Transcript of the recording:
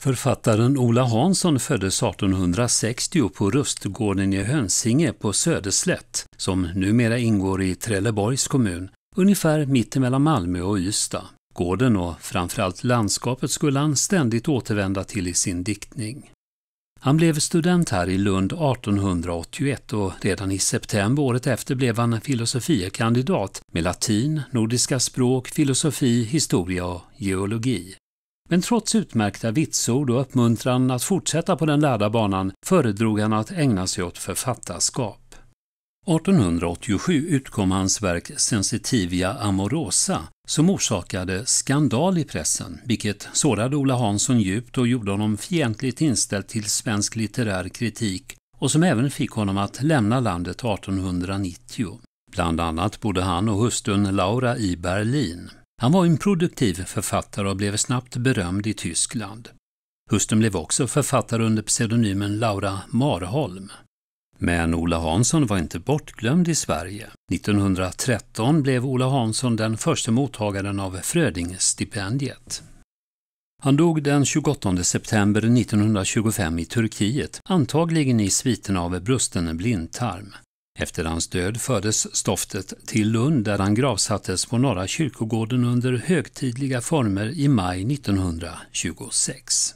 Författaren Ola Hansson föddes 1860 på Rustgården i Hönsinge på Söderslätt, som numera ingår i Trelleborgs kommun, ungefär mitt emellan Malmö och Ystad. Gården och framförallt landskapet skulle han ständigt återvända till i sin diktning. Han blev student här i Lund 1881 och redan i september året efter blev han filosofiekandidat med latin, nordiska språk, filosofi, historia och geologi. Men trots utmärkta vitsord och uppmuntran att fortsätta på den lärda banan föredrog han att ägna sig åt författarskap. 1887 utkom hans verk Sensitivia amorosa som orsakade skandal i pressen, vilket sårade Ola Hansson djupt och gjorde honom fientligt inställd till svensk litterär kritik och som även fick honom att lämna landet 1890. Bland annat bodde han och hustrun Laura i Berlin. Han var en produktiv författare och blev snabbt berömd i Tyskland. Hustrun blev också författare under pseudonymen Laura Marholm. Men Ola Hansson var inte bortglömd i Sverige. 1913 blev Ola Hansson den första mottagaren av Frödingstipendiet. Han dog den 28 september 1925 i Turkiet, antagligen i sviten av brusten blindtarm. Efter hans död fördes stoftet till Lund där han gravsattes på Norra kyrkogården under högtidliga former i maj 1926.